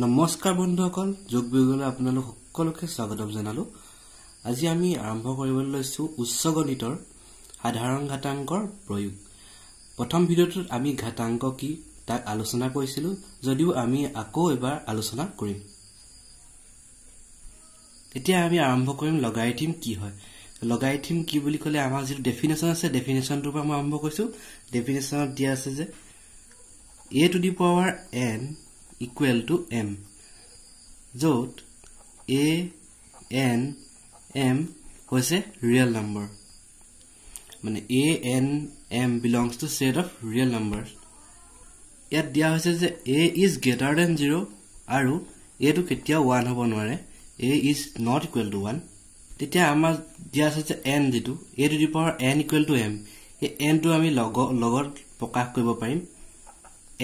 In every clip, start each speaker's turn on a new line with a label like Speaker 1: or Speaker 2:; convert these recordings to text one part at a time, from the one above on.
Speaker 1: নমস্কাৰ বন্ধুসকল যোগ বিহুলৈ আপোনালোক সকলোকে স্বাগতম জনালো আজি আমি আৰম্ভ কৰিবলৈ লৈছো উচ্চ গণিতৰ সাধাৰণ ঘাতাংকৰ প্ৰয়োগ প্ৰথম ভিডিঅ'টোত আমি ঘাতাংক কি তাক আলোচনা কৰিছিলো যদিও আমি আকৌ এবাৰ আলোচনা কৰিম এতিয়া আমি আৰম্ভ কৰিম লগাই থিম কি হয় লগাই থিম কি বুলি ক'লে আমাৰ যিটো ডেফিনেশ্যন আছে ডেফিনেশ্যনটোৰ পৰা মই আৰম্ভ কৰিছো ডেফিনেশ্যনত দিয়া আছে যে a to the power n equal to m য'ত এ এন এম হৈছে ৰিয়েল নম্বৰ মানে a n m belongs to set of real number ইয়াত দিয়া হৈছে যে a is greater than zero' আৰু এইটো কেতিয়াও ওৱান হ'ব নোৱাৰে a is not equal to one তেতিয়া আমাৰ দিয়া আছে যে এন যিটো a to the power n equal to m এই এনটো আমি লগ লগত প্ৰকাশ কৰিব পাৰিম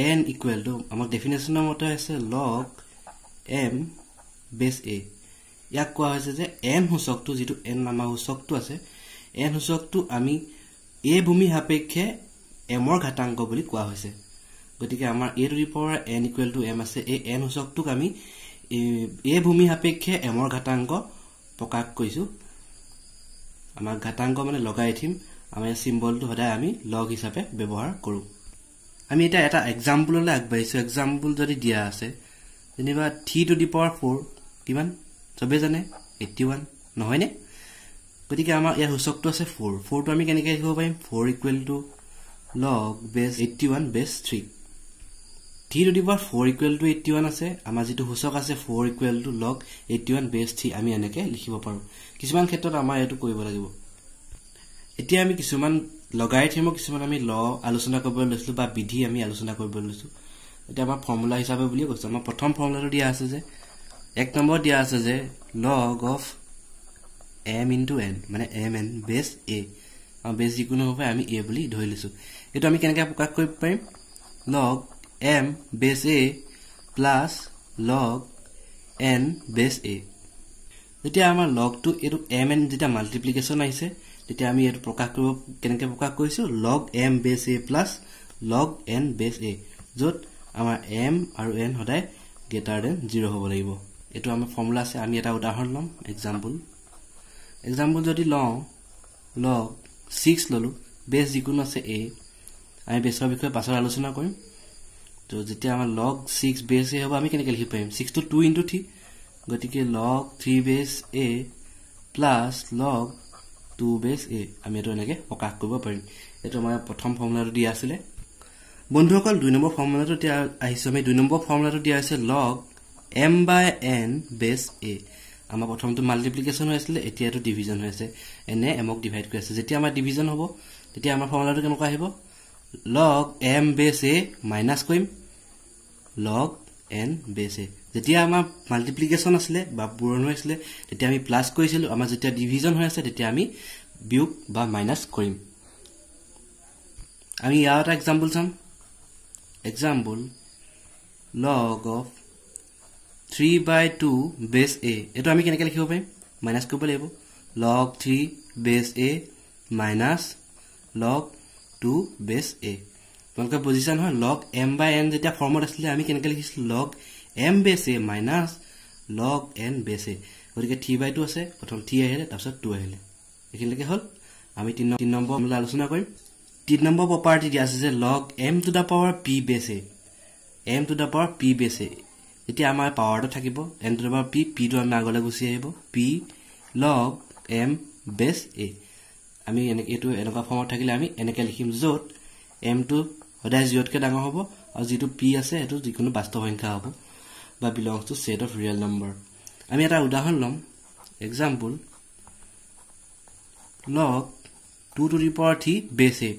Speaker 1: এন ইকুৱেল টু আমাৰ ডেফিনেশ্যনৰ মতে হৈছে লগ এম বেছ এ ইয়াক কোৱা হৈছে যে এন সূচকটো যিটো এন আমাৰ সূচকটো আছে এন সূচকটো আমি এ ভূমি সাপেক্ষে এমৰ ঘাতাংক বুলি কোৱা হৈছে গতিকে আমাৰ a to the power n equal to m আছে এই এন সূচকটোক আমি এ ভূমি সাপেক্ষে এমৰ ঘাতাংক প্ৰকাশ কৰিছোঁ আমাৰ ঘাতাংক মানে লগাই উঠিম আমাৰ চিম্বলটো সদায় আমি লগ হিচাপে ব্যৱহাৰ কৰোঁ আমি এতিয়া এটা এক্সাম্পললৈ আগবাঢ়িছোঁ এক্সাম্পল যদি দিয়া আছে যেনিবা three to the power four কিমান চবেই জানে এইটি ওৱান নহয়নে গতিকে আমাৰ ইয়াৰ সূচকটো আছে ফ'ৰ ফ'ৰটো আমি কেনেকৈ লিখিব পাৰিম four equal to log base eighty one base three three to the power four equal to eighty one আছে আমাৰ যিটো সূচক আছে four equal to log eighty one base three আমি এনেকৈ লিখিব পাৰোঁ কিছুমান ক্ষেত্ৰত আমাৰ এইটো কৰিব লাগিব এতিয়া আমি কিছুমান লগাইথিয়ামৰ কিছুমান আমি ল আলোচনা কৰিবলৈ লৈছিলোঁ বা বিধি আমি আলোচনা কৰিবলৈ লৈছোঁ এতিয়া আমাৰ ফৰ্মুলা হিচাপে বুলিয়ে কৈছোঁ আমাৰ প্ৰথম ফৰ্মুলাটো দিয়া আছে যে এক নম্বৰ দিয়া আছে যে log of m into n মানে এম এন বেছ এ আৰু বেছ যিকোনো হ'ব আমি এ বুলি ধৰি লৈছোঁ এইটো আমি কেনেকৈ প্ৰকাশ কৰিব পাৰিম লগ m base A plus log N base a যেতিয়া আমাৰ লগটো এইটো এম এন যেতিয়া মাল্টিপ্লিকেশ্যন আহিছে তেতিয়া আমি এইটো প্ৰকাশ কৰিব কেনেকৈ প্ৰকাশ কৰিছোঁ লগ m base A plus log N base এ য'ত আমাৰ এম আৰু এন সদায় গ্ৰেটাৰ দেন জিৰ' হ'ব লাগিব এইটো আমাৰ ফৰ্মুলা আছে আমি এটা উদাহৰণ ল'ম এক্সাম্পল এক্সাম্পল যদি লওঁ লগ ছিক্স ল'লোঁ বেছ যিকোনো আছে এ আমি বেছৰ বিষয়ে পাছত আলোচনা কৰিম ত' যেতিয়া আমাৰ লগ ছিক্স বেছ এ হ'ব আমি কেনেকৈ লিখিব পাৰিম ছিক্সটো টু ইণ্টু থ্ৰী গতিকে লগ three base A plus log two base এ আমি এইটো এনেকৈ প্ৰকাশ কৰিব পাৰিম এইটো আমাৰ প্ৰথম ফৰ্মুলাটো দিয়া আছিলে বন্ধুসকল দুই নম্বৰ ফৰ্মুলাটো এতিয়া আহিছোঁ আমি দুই নম্বৰ ফৰ্মুলাটো দিয়া হৈছে লগ এম বাই এন বেছ এ আমাৰ প্ৰথমটো মাল্টিপ্লিকেশ্যন হৈ আছিলে এতিয়া এইটো ডিভিজন হৈ আছে এনে এমক ডিভাইড কৰি আছে যেতিয়া আমাৰ ডিভিজন হ'ব তেতিয়া আমাৰ ফৰ্মুলাটো কেনেকুৱা আহিব লগ এম বেছ এ মাইনাছ কৰিম লগ এন বেছ এ যেতিয়া আমাৰ মাল্টিপ্লিকেশ্যন আছিলে বা পূৰণ হৈ আছিলে তেতিয়া আমি প্লাছ কৰিছিলোঁ আমাৰ যেতিয়া ডিভিজন হৈ আছে তেতিয়া আমি বিয়োগ বা মাইনাছ কৰিম আমি ইয়াৰ এটা এক্সাম্পল চাম example log of three by two base a এইটো আমি কেনেকৈ লিখিব পাৰিম মাইনাছ কৰিব লাগিব লগ থ্ৰী বেছ এ মাইনাছ লগ টু বেছ এ তোমালোকে বুজিছা নহয় লগ এম বাই এন যেতিয়া ফৰ্মত আছিলে আমি কেনেকৈ লিখিছিলোঁ লগ m base A minus log N base a গতিকে থ্ৰী বাই টু আছে প্ৰথম থ্ৰী আহিলে তাৰপিছত টু আহিলে এইখিনিলৈকে হ'ল আমি তিনি তিনি নম্বৰ আলোচনা কৰিম তিনি নম্বৰ প্ৰপাৰ্টি দিয়া আছে যে log m to the power p base a m to the power p base a এতিয়া আমাৰ পাৱাৰটো থাকিব m to the power p পিটো আমি আগলৈ গুচি আহিব পি লগ এম বেছ এ আমি এনেকৈ এইটো এনেকুৱা ফৰ্মত থাকিলে আমি এনেকৈ লিখিম য'ত এম টু সদায় জিঅ'তকৈ ডাঙৰ হ'ব আৰু যিটো পি আছে সেইটো যিকোনো বাস্তৱ সংখ্যা হ'ব বা belongs to set of real number আমি এটা উদাহৰণ ল'ম এক্সাম্পল লওক two to the power three base a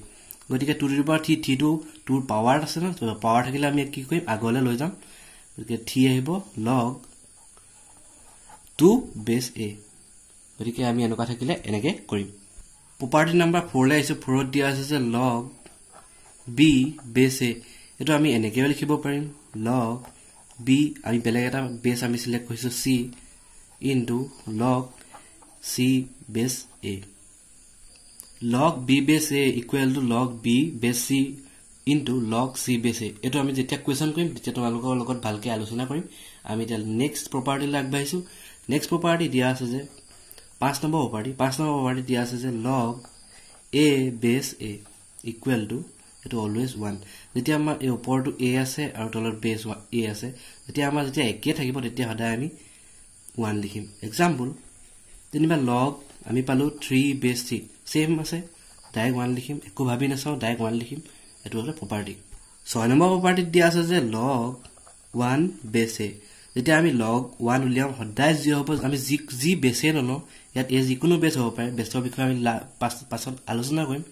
Speaker 1: গতিকে two to the power three থ্ৰীটো টুৰ পাৱাৰত আছে ন পাৱাৰ থাকিলে আমি কি কৰিম আগলৈ লৈ যাম গতিকে থ্ৰী আহিব লগ টু বেছ এ গতিকে আমি এনেকুৱা থাকিলে এনেকৈ কৰিম প্ৰপাৰ্টি নাম্বাৰ ফ'ৰলৈ আহিছোঁ ফ'ৰত দিয়া হৈছে যে লগ বি বেচ এ এইটো আমি এনেকৈও লিখিব পাৰিম লগ বি আমি বেলেগ এটা বেচ আমি ছিলেক্ট কৰিছোঁ c into log c base a log b base a equal to log b base c into log c base a এইটো আমি যেতিয়া কুৱেশ্যন কৰিম তেতিয়া তোমালোকৰ লগত ভালকৈ আলোচনা কৰিম আমি এতিয়া নেক্সট প্ৰপাৰ্টিলৈ আগবাঢ়িছোঁ নেক্সট প্ৰপাৰ্টি দিয়া আছে যে পাঁচ নম্বৰ প্ৰপাৰ্টি পাঁচ নম্বৰ প্ৰপাৰ্টি দিয়া আছে যে log a base a equal to এইটো অলৱেজ ওৱান যেতিয়া আমাৰ এই ওপৰটো এ আছে আৰু তলত বেছ এ আছে যেতিয়া আমাৰ যেতিয়া একে থাকিব তেতিয়া সদায় আমি ওৱান লিখিম এক্সাম্পল যেনিবা লগ আমি পালোঁ থ্ৰী বেছ থ্ৰী ছেম আছে ডাইৰেক্ট ওৱান লিখিম একো ভাবি নাচাওঁ ডাইৰেক্ট ওৱান লিখিম এইটো হ'ল প্ৰপাৰ্টি ছয় নম্বৰ প্ৰপাৰ্টিত দিয়া আছে যে লগ ওৱান বেছ এ যেতিয়া আমি লগ ওৱান উলিয়াওঁ সদায় যি হ'ব আমি যি যি বেছে নলওঁ ইয়াত এ যিকোনো বেছ হ'ব পাৰে বেছৰ বিষয়ে আমি পাছত আলোচনা কৰিম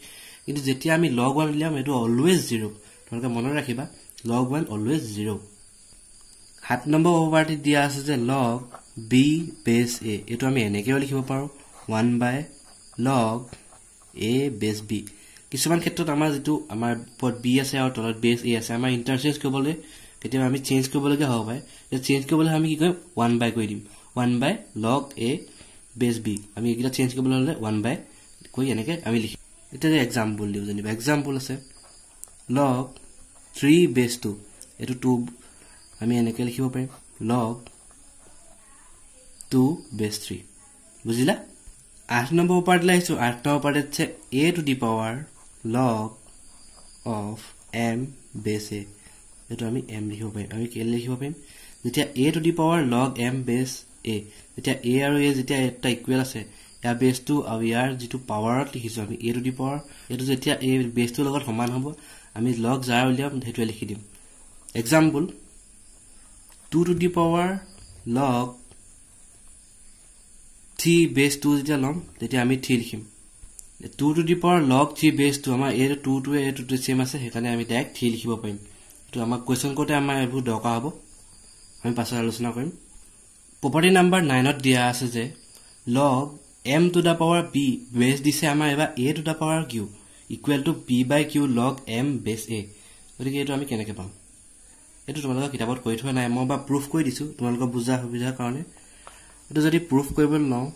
Speaker 1: কিন্তু যেতিয়া আমি লগ ওৱান উলিয়াম এইটো অলৱেজ জিৰ' তোমালোকে মনত ৰাখিবা লগ ওৱান অলৱেজ জিৰ' সাত নম্বৰ অভাৰটিত দিয়া আছে যে লগ বি বেচ এ এইটো আমি এনেকৈও লিখিব পাৰোঁ one by log a base B কিছুমান ক্ষেত্ৰত আমাৰ যিটো আমাৰ ওপৰত বি আছে আৰু তলত বেচ এ আছে আমাৰ ইণ্টাৰচেঞ্জ কৰিবলৈ কেতিয়াবা আমি চেঞ্জ কৰিবলগীয়া হ'ব পাৰে যে চেঞ্জ কৰিবলৈ আমি কি কৰিম ওৱান বাই কৰি দিম one by log a base B আমি এইকেইটা চেঞ্জ কৰিবলৈ হ'লে ওৱান বাই কৰি এনেকৈ আমি লিখিম এতিয়া এক্সাম্পল দিওঁ যেনিবা এক্সাম্পল আছে লগ থ্ৰী বেছ টু এইটো টু আমি এনেকৈ লিখিব পাৰিম লগ টু বেছ থ্ৰী বুজিলা আঠ নম্বৰ পাৰ্টলৈ আহিছোঁ আঠ নম্বৰ পাৰ্টত আছে a to the power log of m base a এইটো আমি এম লিখিব পাৰিম আমি কেলৈ লিখিব পাৰিম যেতিয়া a to the power log m base a যেতিয়া এ আৰু এ যেতিয়া এটা ইকুৱেল আছে ইয়াৰ বেচটো আৰু ইয়াৰ যিটো পাৱাৰত লিখিছোঁ আমি এ টু দি পাৱাৰ এইটো যেতিয়া এই বেচটোৰ লগত সমান হ'ব আমি লগ যাৰ উলিয়াম সেইটোৱে লিখি দিম example two to the power log three base two যেতিয়া ল'ম তেতিয়া আমি থ্ৰী লিখিম two to the power log three base two আমাৰ এইটো টু টু এ টুটোৱে চেম আছে সেইকাৰণে আমি ডাইৰেক্ট থ্ৰী লিখিব পাৰিম এইটো আমাক কুৱেশ্যন কৰোঁতে আমাৰ এইবোৰ দৰকাৰ হ'ব আমি পাছত আলোচনা কৰিম প্ৰপাৰ্টি নাম্বাৰ নাইনত দিয়া আছে যে log m to the power b base দিছে আমাৰ এইবাৰ a to the power q equal to b by q log m base a গতিকে এইটো আমি কেনেকৈ পাম এইটো তোমালোকৰ কিতাপত কৰি থোৱা নাই মই বা প্ৰুফ কৰি দিছোঁ তোমালোকৰ বুজা সুবিধাৰ কাৰণে এইটো যদি প্ৰুফ কৰিবলৈ লওঁ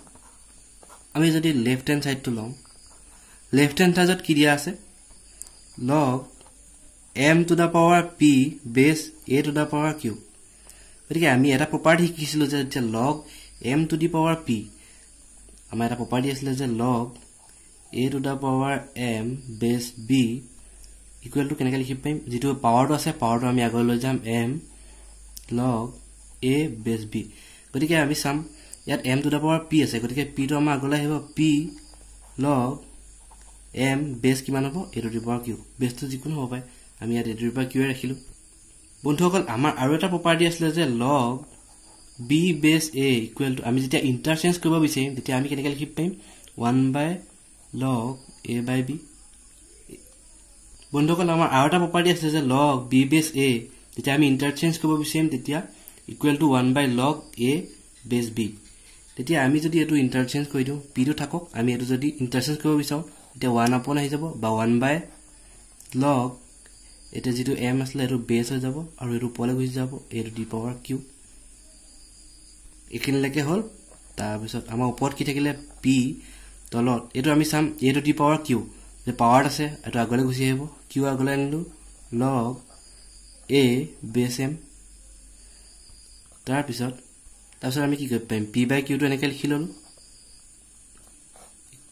Speaker 1: আমি যদি লেফ্ট হেণ্ড ছাইডটো লওঁ লেফ্ট হেণ্ড ছাইডত কি দিয়া আছে log m to the power p base a to the power q গতিকে আমি এটা প্ৰপাৰ্টি শিকিছিলোঁ যে এতিয়া log m to the power p আমাৰ এটা প্ৰপাৰ্টি আছিলে যে log a to the power m base b ইকুৱেলটো কেনেকৈ লিখিব পাৰিম যিটো পাৱাৰটো আছে পাৱাৰটো আমি আগলৈ লৈ যাম M log a base B গতিকে আমি চাম ইয়াত m to the power p আছে গতিকে পিটো আমাৰ আগলৈ আহিব পি লগ এম বেচ কিমান হ'ব a to the power q বেচটো যিকোনো হ'ব পাৰে আমি ইয়াত এইটো টু দি কিউৱে ৰাখিলোঁ বন্ধুসকল আমাৰ আৰু এটা প্ৰপাৰ্টি আছিলে যে log b base a equal to আমি যেতিয়া ইণ্টাৰচেঞ্জ কৰিব বিচাৰিম তেতিয়া আমি কেনেকৈ লিখিব পাৰিম one by log A by B বন্ধুসকল আমাৰ আৰু এটা প্ৰপাৰ্টি আছে যে লগ বি বেচ এ তেতিয়া আমি ইণ্টাৰচেঞ্জ কৰিব বিচাৰিম তেতিয়া equal to one by log a base b তেতিয়া আমি যদি এইটো ইণ্টাৰচেঞ্জ কৰি দিওঁ বিটো থাকক আমি এইটো যদি ইণ্টাৰচেঞ্জ কৰিব বিচাৰোঁ তেতিয়া ওৱান আপন আহি যাব বা ওৱান বাই লগ এতিয়া যিটো এম আছিলে এইটো বেচ হৈ যাব আৰু এইটো ওপৰলৈ গুচি যাব এইটো ডি পাৱাৰ কিউ এইখিনিলৈকে হ'ল তাৰপিছত আমাৰ ওপৰত কি থাকিলে পি তলত এইটো আমি চাম এইটো টি পাৱাৰ কিউ যে পাৱাৰত আছে এইটো আগলৈ গুচি আহিব কিউ আগলৈ আনিলোঁ লগ এ বেছ এম তাৰপিছত তাৰপিছত আমি কি কৰিব পাৰিম পি বাই কিউটো এনেকৈ লিখি ল'লোঁ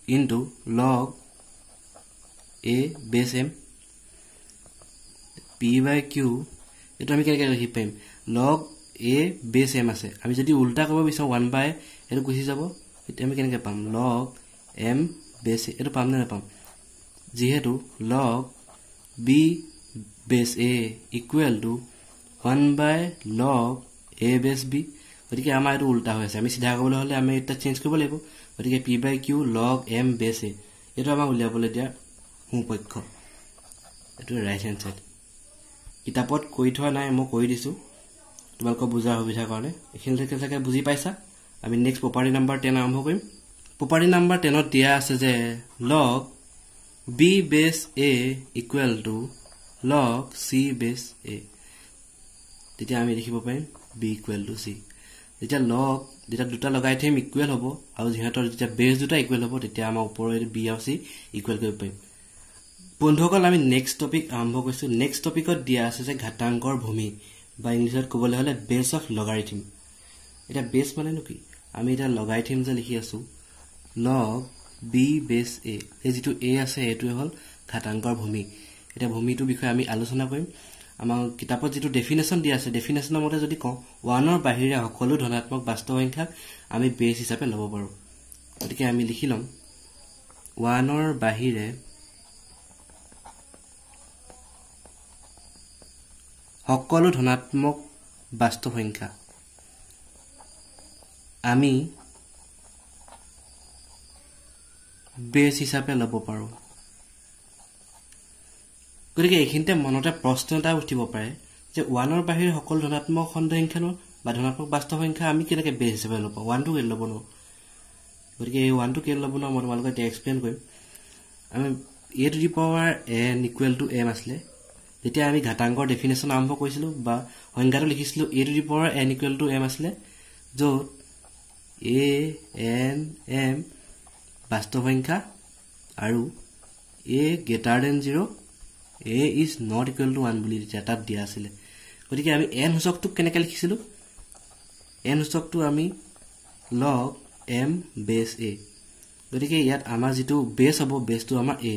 Speaker 1: কিন্তু লগ এ বেছ এম পি বাই কিউ এইটো আমি কেনেকৈ লিখি পাৰিম লগ এ বেছ এম আছে আমি যদি উল্টা কৰিব বিচাৰোঁ ওৱান বাই এইটো গুচি যাব এতিয়া আমি কেনেকৈ পাম লগ এম বেছ এ এইটো পামনে নাপাম যিহেতু log b base a equal to one by log a base b গতিকে আমাৰ এইটো উল্টা হৈ আছে আমি চিধা কৰিবলৈ হ'লে আমি এটা চেঞ্জ কৰিব লাগিব গতিকে p by q log m base a এইটো আমাৰ উলিয়াবলৈ দিয়া সুপক্ষ এইটো ৰাইট হেণ্ড ছাইড কিতাপত কৰি থোৱা নাই মই কৰি দিছোঁ তোমালোকৰ বুজাৰ সুবিধাৰ কাৰণে এইখিনি থাকে থাকে বুজি পাইছা আমি নেক্সট প্ৰপাৰ্টি নাম্বাৰ টেন আৰম্ভ কৰিম প্ৰপাৰ্টি নাম্বাৰ টেনত দিয়া আছে যে log b base a equal to log c base a তেতিয়া আমি দেখিব পাৰিম বি ইকুৱেল টু চি যেতিয়া লগ যেতিয়া দুটা লগাই থাকিম ইকুৱেল হ'ব আৰু যিহেতু যেতিয়া বেছ দুটা ইকুৱেল হ'ব তেতিয়া আমাৰ ওপৰত বি আৰু চি ইকুৱেল কৰিব পাৰিম বন্ধুসকল আমি নেক্সট টপিক আৰম্ভ কৰিছোঁ নেক্সট টপিকত দিয়া আছে যে ঘাটাংকৰ ভূমি বা ইংলিছত ক'বলৈ হ'লে বেছ অফ লগাই থিম এতিয়া বেছ মানেনো কি আমি এতিয়া লগাই থিম যে লিখি আছোঁ লগ বি বেছ এ এই যিটো এ আছে এইটোৱে হ'ল ঘাটাংকৰ ভূমি এতিয়া ভূমিটোৰ বিষয়ে আমি আলোচনা কৰিম আমাৰ কিতাপত যিটো ডেফিনেশ্যন দিয়া আছে ডেফিনেশ্যনৰ মতে যদি কওঁ ওৱানৰ বাহিৰে সকলো ধনাত্মক বাস্তৱ সংখ্যাক আমি বেছ হিচাপে ল'ব পাৰোঁ গতিকে আমি লিখি ল'ম ওৱানৰ বাহিৰে সকলো ধনাত্মক বাস্তৱ সংখ্যা আমি বেচ হিচাপে ল'ব পাৰোঁ গতিকে এইখিনিতে মনতে প্ৰশ্ন এটা উঠিব পাৰে যে ওৱানৰ বাহিৰে সকলো ধনাত্মক খণ্ড সংখ্যানো বা ধনাত্মক বাস্তৱ সংখ্যা আমি কেনেকৈ বেচ হিচাপে ল'ব পাৰোঁ ওৱানটো কেলৈ ল'ব নোৱাৰোঁ গতিকে এই ওৱানটো কেলৈ ল'ব নোৱাৰোঁ মই তোমালোকে এতিয়া এক্সপ্লেইন কৰিম আমি a to the power n equal to m আছিলে যেতিয়া আমি ঘাটাংকৰ ডেফিনেশ্যন আৰম্ভ কৰিছিলোঁ বা সংজ্ঞাটো লিখিছিলোঁ a to the power n equal to m আছিলে য'ত এ এন এম বাস্তৱ সংখ্যা আৰু a greater than zero' a is not equal to one বুলি তেতিয়া তাত দিয়া আছিলে গতিকে আমি এন সূচকটোক কেনেকৈ লিখিছিলোঁ এন সূচকটো আমি লগ এম বেছ এ গতিকে ইয়াত আমাৰ যিটো বেছ হ'ব বেছটো আমাৰ এ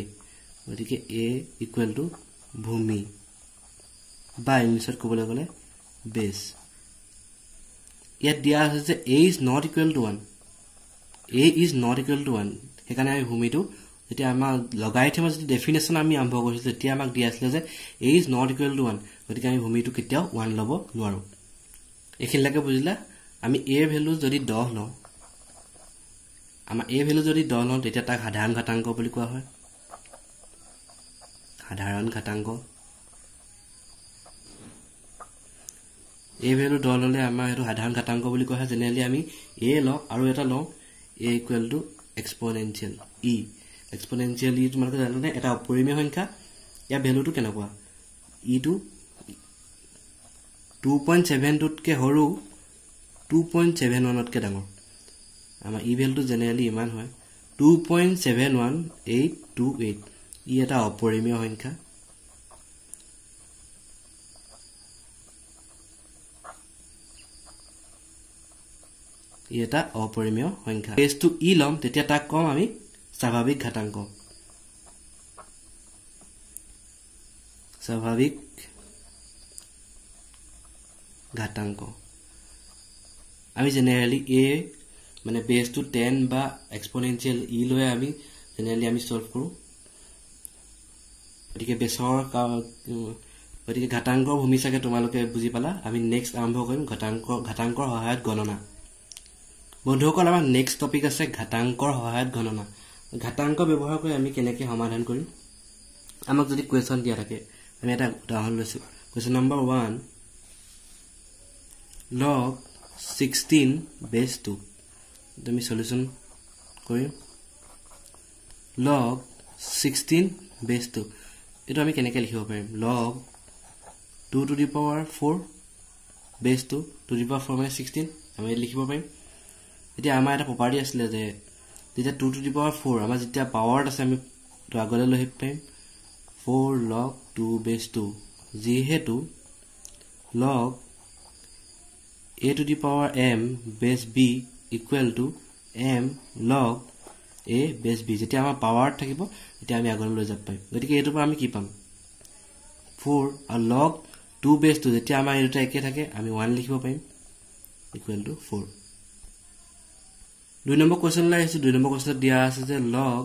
Speaker 1: গতিকে এ ইকুৱেল টু ভূমি বা ইংলিছত ক'বলৈ গ'লে বেচ ইয়াত দিয়া আছে যে a is not equal to one a is not equal to one সেইকাৰণে আমি ভূমিটো যেতিয়া আমাক লগাই থৈ যেতিয়া ডেফিনেশ্যন আমি আৰম্ভ কৰিছিলোঁ তেতিয়া আমাক দিয়া আছিলে যে a is not equal to one গতিকে আমি ভূমিটো কেতিয়াও ওৱান ল'ব নোৱাৰোঁ এইখিনিলৈকে বুজিলা আমি এ ভেলু যদি দহ লওঁ আমাৰ এ ভেলু যদি দহ লওঁ তেতিয়া তাক সাধাৰণ ঘাটাংক বুলি কোৱা হয় সাধাৰণ ঘাটাংক এই ভেলু দহ ল'লে আমাৰ সেইটো সাধাৰণ ঘাটাংক বুলি কোৱা হয় জেনেৰেলি আমি এ লওঁ আৰু এটা লওঁ a equal to exponential e exponential e তোমালোকে জানানে এটা অপৰিমীয় সংখ্যা ইয়াৰ ভেলুটো কেনেকুৱা ইটো টু পইণ্ট ছেভেন টুতকৈ সৰু টু পইণ্ট ছেভেন ওৱানতকৈ ডাঙৰ আমাৰ ই ভেলুটো জেনেৰেলি ইমান হয় two point seven one eight two eight इपरिमय संख्या इपरिमय संख्या केस टू इ लम तक कम आम स्वाभाविक घटांग स्वाभाविक घटांग आम जेनेरलि ए मैं बेस टू टेन एक्सपोनेसियल इ लगे जेनेरलि सल्व करूँ গতিকে বেচৰ গতিকে ঘাটাংকৰ ভূমি চাগে তোমালোকে বুজি পালা আমি নেক্সট আৰম্ভ কৰিম ঘাটাংক ঘাটাংকৰ সহায়ত গণনা বন্ধুসকল আমাৰ নেক্সট টপিক আছে ঘাটাংকৰ সহায়ত গণনা ঘাটাংক ব্যৱহাৰ কৰি আমি কেনেকৈ সমাধান কৰিম আমাক যদি কুৱেশ্যন দিয়া থাকে আমি এটা উদাহৰণ লৈছোঁ question number one log sixteen base two আমি চলিউশ্যন কৰিম লগ ছিক্সটিন বেছ টু এইটো আমি কেনেকৈ লিখিব পাৰিম log two to the power four base two to the power four মানে ছিক্সটিন আমি লিখিব পাৰিম এতিয়া আমাৰ এটা প্ৰপাৰ্টি আছিলে যে যেতিয়া two to the power four আমাৰ যেতিয়া পাৱাৰত আছে আমি আগলৈ লৈ আহিব পাৰিম four log two base two যিহেতু log a to the power m base b equal to m log a base b যেতিয়া আমাৰ পাৱাৰ থাকিব তেতিয়া আমি আগলৈ যাব পাৰিম গতিকে এইটোৰ পৰা আমি কি পাম ফ'ৰ আৰু লগ টু বেচ টু যেতিয়া আমাৰ এই দুটা একে থাকে আমি ওৱান লিখিব পাৰিম ইকুৱেল টু ফ'ৰ দুই নম্বৰ কুৱেশ্যনলৈ আহিছোঁ দুই নম্বৰ কুৱেশ্যনত দিয়া আছে যে লগ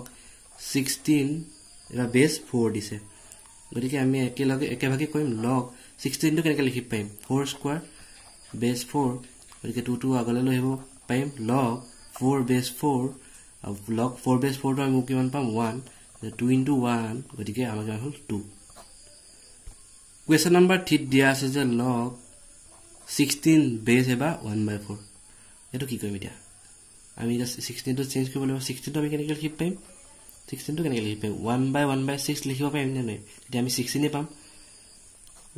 Speaker 1: ছিক্সটিন এটা বেচ ফ'ৰ দিছে গতিকে আমি একেলগে একেভাগে কৰিম লগ ছিক্সটিনটো কেনেকৈ লিখি পাৰিম ফ'ৰ স্কুৱাৰ বেচ ফ'ৰ গতিকে টু টু আগলৈ লৈ আহিব পাৰিম log four base four log four base ফ'ৰটো আমি কিমান পাম ওৱান টু ইণ্টু ওৱান গতিকে আমাৰ কিমান হ'ল টু কুৱেশ্যন নাম্বাৰ থ্ৰীত দিয়া আছে যে লগ ছিক্সটিন বেছ এবাৰ ওৱান বাই ফ'ৰ এইটো কি কৰিম এতিয়া আমি এতিয়া ছিক্সটিনটো চেঞ্জ কৰিব লাগিব ছিক্সটিনটো আমি কেনেকৈ লিখি পাৰিম ছিক্সটিনটো কেনেকৈ লিখি পাৰিম one by one by six লিখিব পাৰিম নে নোৱাৰিম তেতিয়া আমি ছিক্সটিনেই পাম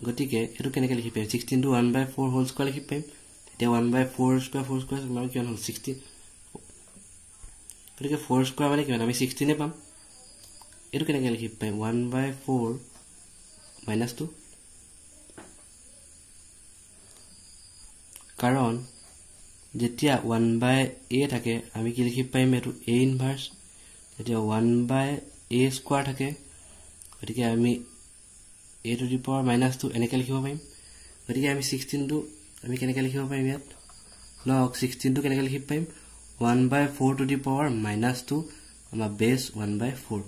Speaker 1: গতিকে সেইটো কেনেকৈ লিখি পাৰিম ছিক্সটিনটো ওৱান বাই ফ'ৰ হ'ল স্কুৱাৰ লিখি পাৰিম তেতিয়া one by four square four square আমাৰ কিমান হ'ল ছিক্সটিন গতিকে ফ'ৰ স্কুৱাৰ মানে কিমান আমি ছিক্সটিনে পাম এইটো কেনেকৈ লিখি পাৰিম one by four minus two কাৰণ যেতিয়া ওৱান বাই এ থাকে আমি কি লিখি পাৰিম এইটো এ ইনভাৰ্চ যেতিয়া ওৱান বাই এ স্কুৱাৰ থাকে গতিকে আমি এ টু দি পাৱাৰ মাইনাছটো এনেকৈ লিখিব পাৰিম গতিকে আমি ছিক্সটিনটো আমি কেনেকৈ লিখিব পাৰিম ইয়াত লওক ছিক্সটিনটো কেনেকৈ লিখি পাৰিম one by four to the power minus two আমাৰ বেছ ওৱান বাই ফ'ৰ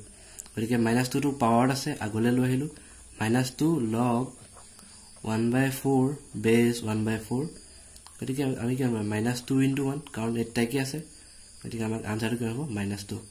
Speaker 1: গতিকে মাইনাছ টুটো পাৱাৰত আছে আগলৈ লৈ আহিলোঁ minus two log one by four base one by four গতিকে আমি কি minus two in two one কাৰণ এইট টাইকে আছে গতিকে আমাক আঞ্চাৰটো কি হ'ব মাইনাছ টু